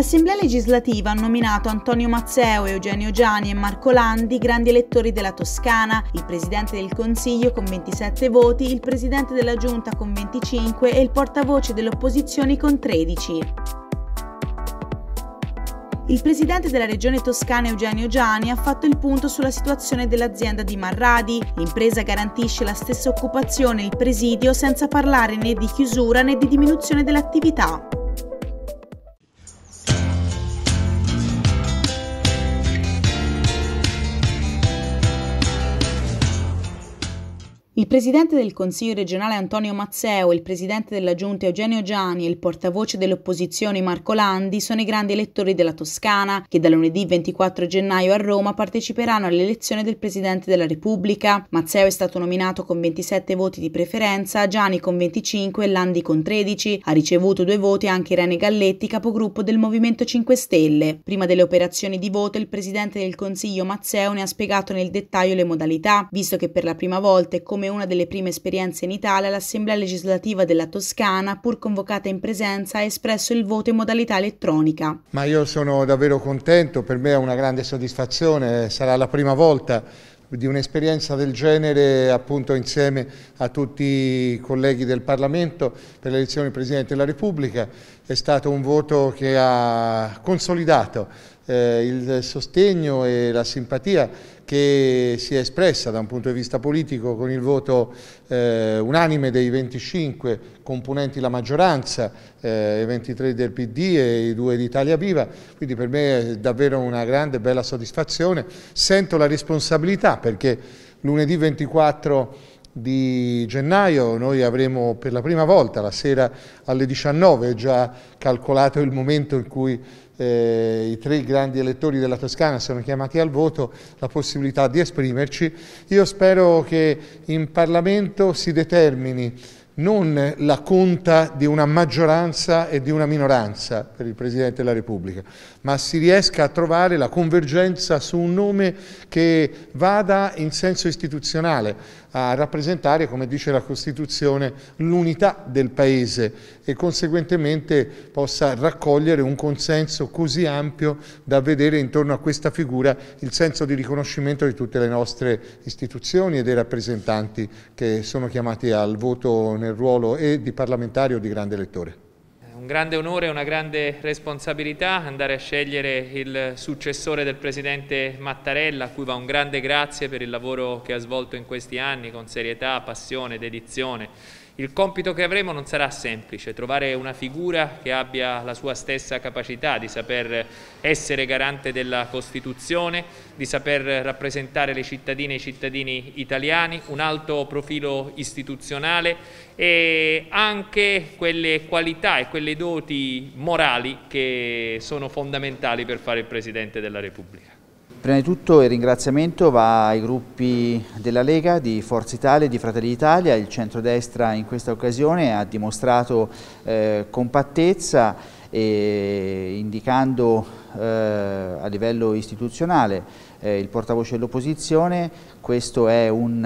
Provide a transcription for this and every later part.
L'Assemblea legislativa ha nominato Antonio Mazzeo, Eugenio Giani e Marco Landi grandi elettori della Toscana, il Presidente del Consiglio con 27 voti, il Presidente della Giunta con 25 e il portavoce delle opposizioni con 13. Il presidente della regione toscana Eugenio Gianni ha fatto il punto sulla situazione dell'azienda di Marradi. L'impresa garantisce la stessa occupazione e il presidio senza parlare né di chiusura né di diminuzione dell'attività. Il presidente del Consiglio regionale Antonio Mazzeo, il presidente della Giunta Eugenio Giani e il portavoce dell'opposizione Marco Landi sono i grandi elettori della Toscana che da lunedì 24 gennaio a Roma parteciperanno all'elezione del presidente della Repubblica. Mazzeo è stato nominato con 27 voti di preferenza, Giani con 25 e Landi con 13. Ha ricevuto due voti anche Irene Galletti, capogruppo del Movimento 5 Stelle. Prima delle operazioni di voto il presidente del Consiglio Mazzeo ne ha spiegato nel dettaglio le modalità, visto che per la prima volta è come una delle prime esperienze in Italia, l'Assemblea legislativa della Toscana, pur convocata in presenza, ha espresso il voto in modalità elettronica. Ma io sono davvero contento, per me è una grande soddisfazione, sarà la prima volta di un'esperienza del genere appunto insieme a tutti i colleghi del Parlamento per l'elezione del Presidente della Repubblica. È stato un voto che ha consolidato eh, il sostegno e la simpatia che si è espressa da un punto di vista politico con il voto eh, unanime dei 25 componenti la maggioranza, eh, i 23 del PD e i due di Italia Viva, quindi per me è davvero una grande e bella soddisfazione. Sento la responsabilità perché lunedì 24 di gennaio noi avremo per la prima volta la sera alle 19 già calcolato il momento in cui eh, i tre grandi elettori della Toscana sono chiamati al voto la possibilità di esprimerci. Io spero che in Parlamento si determini non la conta di una maggioranza e di una minoranza per il Presidente della Repubblica, ma si riesca a trovare la convergenza su un nome che vada in senso istituzionale a rappresentare, come dice la Costituzione, l'unità del Paese e conseguentemente possa raccogliere un consenso così ampio da vedere intorno a questa figura il senso di riconoscimento di tutte le nostre istituzioni e dei rappresentanti che sono chiamati al voto nel nel ruolo e di parlamentare o di grande elettore. Eh, un grande onore e una grande responsabilità andare a scegliere il successore del Presidente Mattarella, a cui va un grande grazie per il lavoro che ha svolto in questi anni con serietà, passione, dedizione il compito che avremo non sarà semplice, trovare una figura che abbia la sua stessa capacità di saper essere garante della Costituzione, di saper rappresentare le cittadine e i cittadini italiani, un alto profilo istituzionale e anche quelle qualità e quelle doti morali che sono fondamentali per fare il Presidente della Repubblica. Prima di tutto il ringraziamento va ai gruppi della Lega, di Forza Italia e di Fratelli d'Italia. Il centrodestra in questa occasione ha dimostrato eh, compattezza e indicando eh, a livello istituzionale eh, il portavoce dell'opposizione. Questo è un,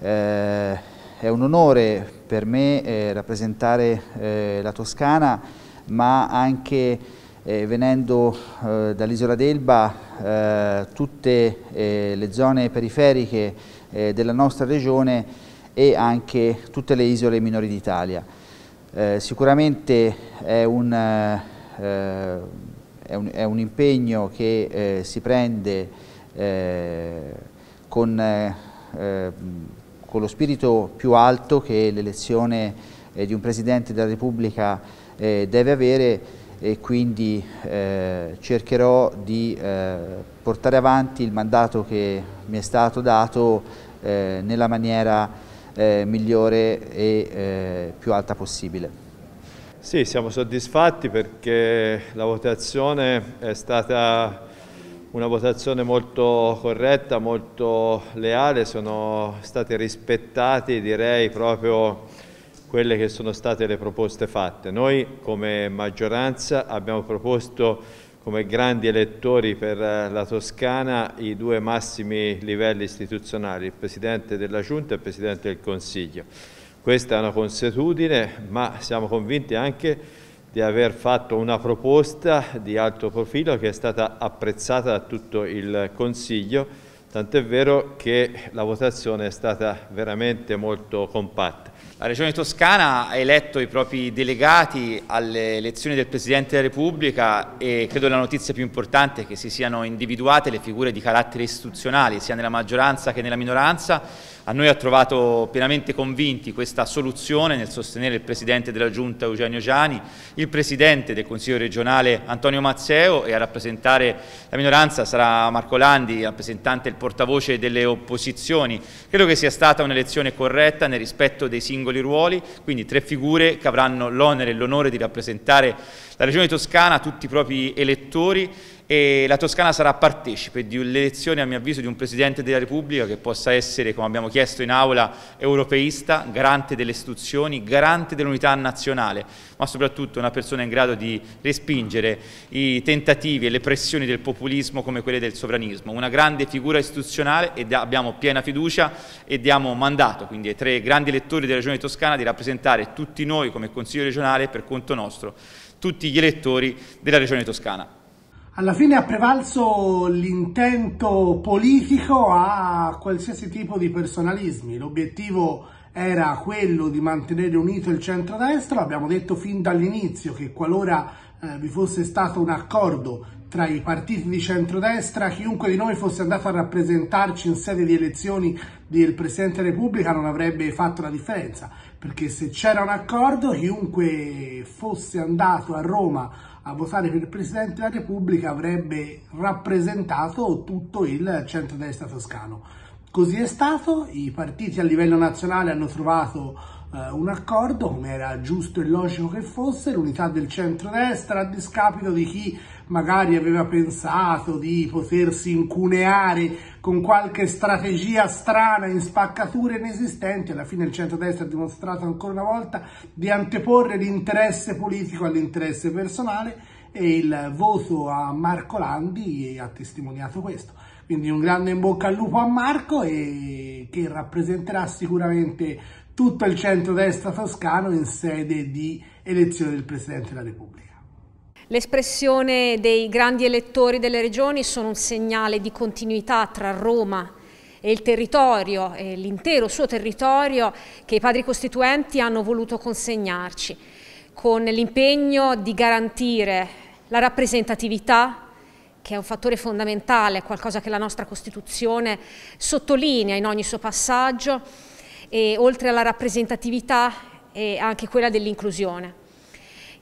eh, è un, onore per me eh, rappresentare eh, la Toscana ma anche eh, venendo eh, dall'isola d'Elba eh, tutte eh, le zone periferiche eh, della nostra regione e anche tutte le isole minori d'Italia. Eh, sicuramente è un, è, un, è un, impegno che si prende con, con, lo spirito più alto che l'elezione di un Presidente della Repubblica deve avere e quindi eh, cercherò di eh, portare avanti il mandato che mi è stato dato eh, nella maniera eh, migliore e eh, più alta possibile. Sì, siamo soddisfatti perché la votazione è stata una votazione molto corretta, molto leale, sono stati rispettati direi proprio quelle che sono state le proposte fatte. Noi come maggioranza abbiamo proposto come grandi elettori per eh, la Toscana i due massimi livelli istituzionali, il Presidente della Giunta e il Presidente del Consiglio. Questa è una consuetudine, ma siamo convinti anche di aver fatto una proposta di alto profilo che è stata apprezzata da tutto il Consiglio tant'è vero che la votazione è stata veramente molto compatta. La Regione Toscana ha eletto i propri delegati alle elezioni del Presidente della Repubblica e credo la notizia più importante è che si siano individuate le figure di carattere istituzionale sia nella maggioranza che nella minoranza. A noi ha trovato pienamente convinti questa soluzione nel sostenere il Presidente della Giunta Eugenio Giani, il Presidente del Consiglio regionale Antonio Mazzeo e a rappresentare la minoranza sarà Marco Landi, rappresentante del portavoce delle opposizioni. Credo che sia stata un'elezione corretta nel rispetto dei singoli ruoli, quindi tre figure che avranno l'onere e l'onore di rappresentare la Regione Toscana, tutti i propri elettori e la Toscana sarà partecipe di un'elezione a mio avviso di un Presidente della Repubblica che possa essere, come abbiamo chiesto in aula, europeista, garante delle istituzioni, garante dell'unità nazionale, ma soprattutto una persona in grado di respingere i tentativi e le pressioni del populismo come quelle del sovranismo, una grande figura istituzionale e abbiamo piena fiducia e diamo mandato quindi ai tre grandi elettori della Regione Toscana di rappresentare tutti noi come Consiglio regionale per conto nostro, tutti gli elettori della Regione Toscana alla fine ha prevalso l'intento politico a qualsiasi tipo di personalismi. L'obiettivo era quello di mantenere unito il centrodestra, abbiamo detto fin dall'inizio che qualora eh, vi fosse stato un accordo tra i partiti di centrodestra, chiunque di noi fosse andato a rappresentarci in sede di elezioni del Presidente della Repubblica non avrebbe fatto la differenza, perché se c'era un accordo, chiunque fosse andato a Roma a votare per il Presidente della Repubblica avrebbe rappresentato tutto il centrodestra toscano. Così è stato, i partiti a livello nazionale hanno trovato eh, un accordo, come era giusto e logico che fosse, l'unità del centro-destra a discapito di chi magari aveva pensato di potersi incuneare con qualche strategia strana in spaccature inesistenti, alla fine il centro-destra ha dimostrato ancora una volta di anteporre l'interesse politico all'interesse personale e il voto a Marco Landi ha testimoniato questo. Quindi un grande in bocca al lupo a Marco e che rappresenterà sicuramente tutto il centro-destra toscano in sede di elezione del Presidente della Repubblica. L'espressione dei grandi elettori delle regioni sono un segnale di continuità tra Roma e il territorio, e l'intero suo territorio che i padri costituenti hanno voluto consegnarci con l'impegno di garantire la rappresentatività, che è un fattore fondamentale, qualcosa che la nostra Costituzione sottolinea in ogni suo passaggio, e, oltre alla rappresentatività e anche quella dell'inclusione.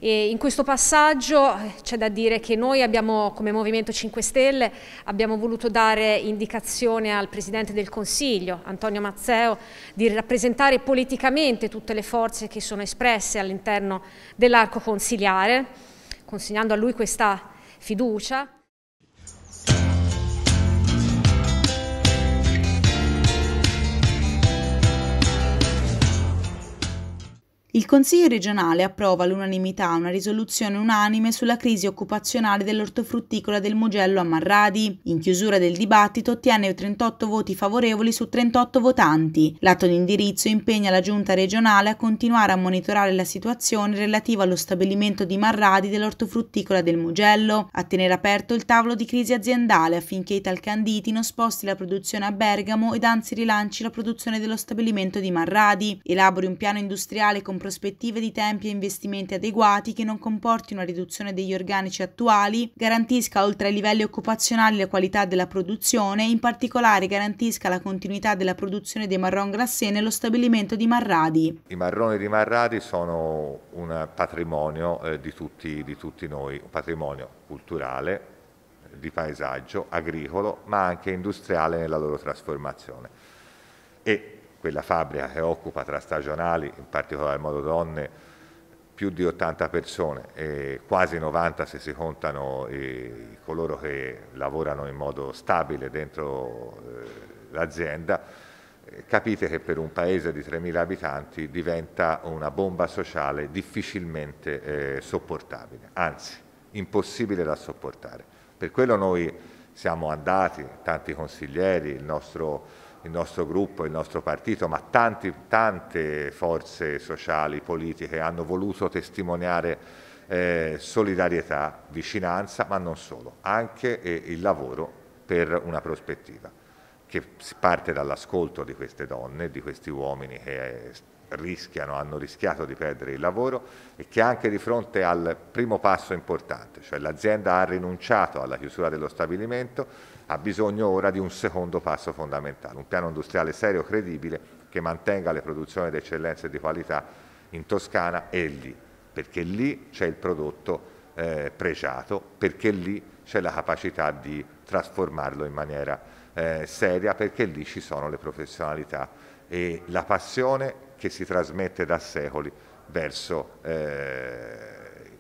in questo passaggio eh, c'è da dire che noi abbiamo, come Movimento 5 Stelle, abbiamo voluto dare indicazione al Presidente del Consiglio, Antonio Mazzeo, di rappresentare politicamente tutte le forze che sono espresse all'interno dell'arco consiliare, consegnando a lui questa fiducia. Il Consiglio regionale approva all'unanimità una risoluzione unanime sulla crisi occupazionale dell'ortofrutticola del Mugello a Marradi. In chiusura del dibattito ottiene 38 voti favorevoli su 38 votanti. L'atto di indirizzo impegna la Giunta regionale a continuare a monitorare la situazione relativa allo stabilimento di Marradi dell'ortofrutticola del Mugello, a tenere aperto il tavolo di crisi aziendale affinché Italcanditi non sposti la produzione a Bergamo ed anzi rilanci la produzione dello stabilimento di Marradi, elabori un piano industriale con progetti prospettive di tempi e investimenti adeguati che non comportino una riduzione degli organici attuali, garantisca oltre ai livelli occupazionali la qualità della produzione e in particolare garantisca la continuità della produzione dei marron grassé nello stabilimento di Marradi. I marroni di Marradi sono un patrimonio eh, di, tutti, di tutti noi, un patrimonio culturale, di paesaggio agricolo ma anche industriale nella loro trasformazione. E quella fabbrica che occupa tra stagionali, in particolar modo donne, più di 80 persone, e quasi 90 se si contano eh, coloro che lavorano in modo stabile dentro eh, l'azienda, eh, capite che per un paese di 3.000 abitanti diventa una bomba sociale difficilmente eh, sopportabile, anzi impossibile da sopportare. Per quello noi siamo andati, tanti consiglieri, il nostro il nostro gruppo, il nostro partito, ma tanti, tante forze sociali, politiche hanno voluto testimoniare eh, solidarietà, vicinanza, ma non solo, anche eh, il lavoro per una prospettiva che parte dall'ascolto di queste donne, di questi uomini che eh, rischiano, hanno rischiato di perdere il lavoro e che anche di fronte al primo passo importante, cioè l'azienda ha rinunciato alla chiusura dello stabilimento, ha bisogno ora di un secondo passo fondamentale, un piano industriale serio, credibile, che mantenga le produzioni d'eccellenza e di qualità in Toscana e lì, perché lì c'è il prodotto eh, pregiato, perché lì c'è la capacità di trasformarlo in maniera eh, seria, perché lì ci sono le professionalità e la passione che si trasmette da secoli verso eh,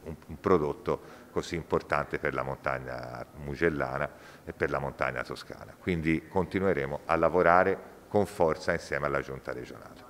un, un, prodotto così importante per la montagna mugellana e per la montagna toscana. Quindi continueremo a lavorare con forza insieme alla Giunta regionale.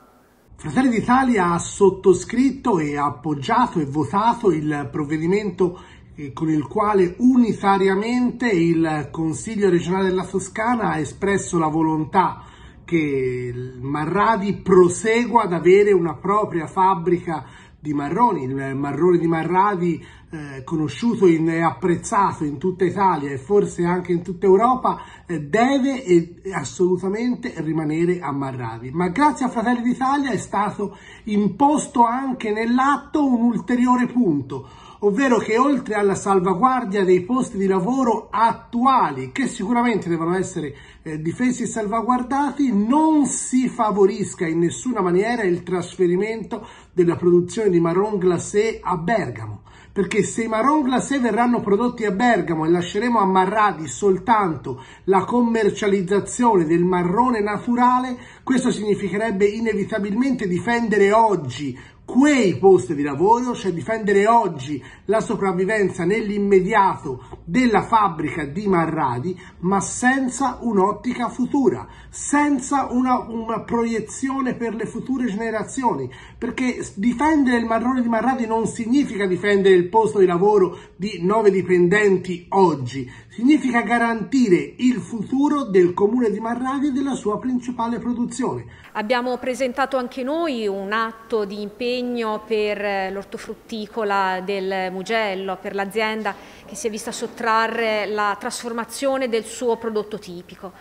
Fratelli d'Italia ha sottoscritto e appoggiato e votato il provvedimento eh, con il quale unitariamente il Consiglio regionale della Toscana ha espresso la volontà che Marradi prosegua ad avere una propria fabbrica di marroni, il marrone di Marradi eh, conosciuto e apprezzato in tutta Italia e forse anche in tutta Europa eh, deve e, assolutamente rimanere a Marradi. Ma grazie a Fratelli d'Italia è stato imposto anche nell'atto un ulteriore punto, ovvero che oltre alla salvaguardia dei posti di lavoro attuali, che sicuramente devono essere eh, difesi e salvaguardati, non si favorisca in nessuna maniera il trasferimento della produzione di marron glacé a Bergamo perché se i marron glacé verranno prodotti a Bergamo e lasceremo a Marradi soltanto la commercializzazione del marrone naturale, questo significherebbe inevitabilmente difendere oggi quei posti di lavoro, cioè difendere oggi la sopravvivenza nell'immediato della fabbrica di Marradi, ma senza un'ottica futura, senza una, una, proiezione per le future generazioni, perché difendere il marrone di Marradi non significa difendere il posto di lavoro di nove dipendenti oggi, significa garantire il futuro del comune di Marraglio e della sua principale produzione. Abbiamo presentato anche noi un atto di impegno per eh, l'ortofrutticola del Mugello, per l'azienda che si è vista sottrarre la trasformazione del suo prodotto tipico.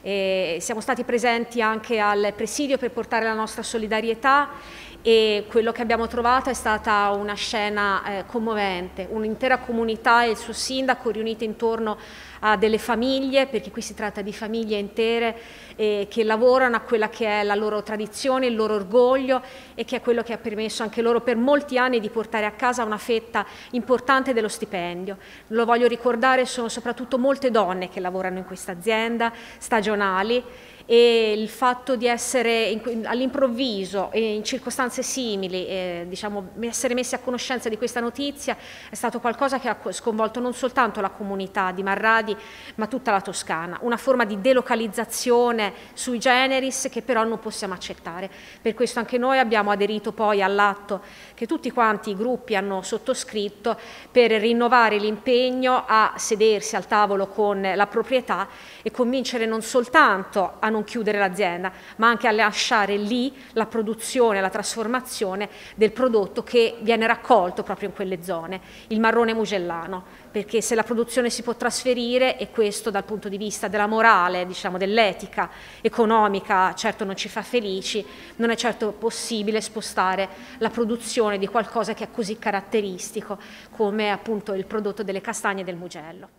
E eh, siamo stati presenti anche al presidio per portare la nostra solidarietà e quello che abbiamo trovato è stata una scena eh, commovente, un'intera comunità e il suo sindaco riuniti intorno a delle famiglie, perché qui si tratta di famiglie intere eh, che lavorano a quella che è la loro tradizione, il loro orgoglio e che è quello che ha permesso anche loro per molti anni di portare a casa una fetta importante dello stipendio. Lo voglio ricordare, sono soprattutto molte donne che lavorano in questa azienda, stagionali, e il fatto di essere all'improvviso e in circostanze simili, eh, diciamo, essere messi a conoscenza di questa notizia è stato qualcosa che ha sconvolto non soltanto la comunità di Marradi, Lombardi, ma tutta la Toscana, una forma di delocalizzazione sui generis che però non possiamo accettare. Per questo anche noi abbiamo aderito poi all'atto che tutti quanti i gruppi hanno sottoscritto per rinnovare l'impegno a sedersi al tavolo con la proprietà e convincere non soltanto a non chiudere l'azienda, ma anche a lasciare lì la produzione, la trasformazione del prodotto che viene raccolto proprio in quelle zone, il marrone mugellano perché se la produzione si può trasferire e questo dal punto di vista della morale, diciamo, dell'etica economica, certo non ci fa felici, non è certo possibile spostare la produzione di qualcosa che è così caratteristico come appunto il prodotto delle castagne e del mugello.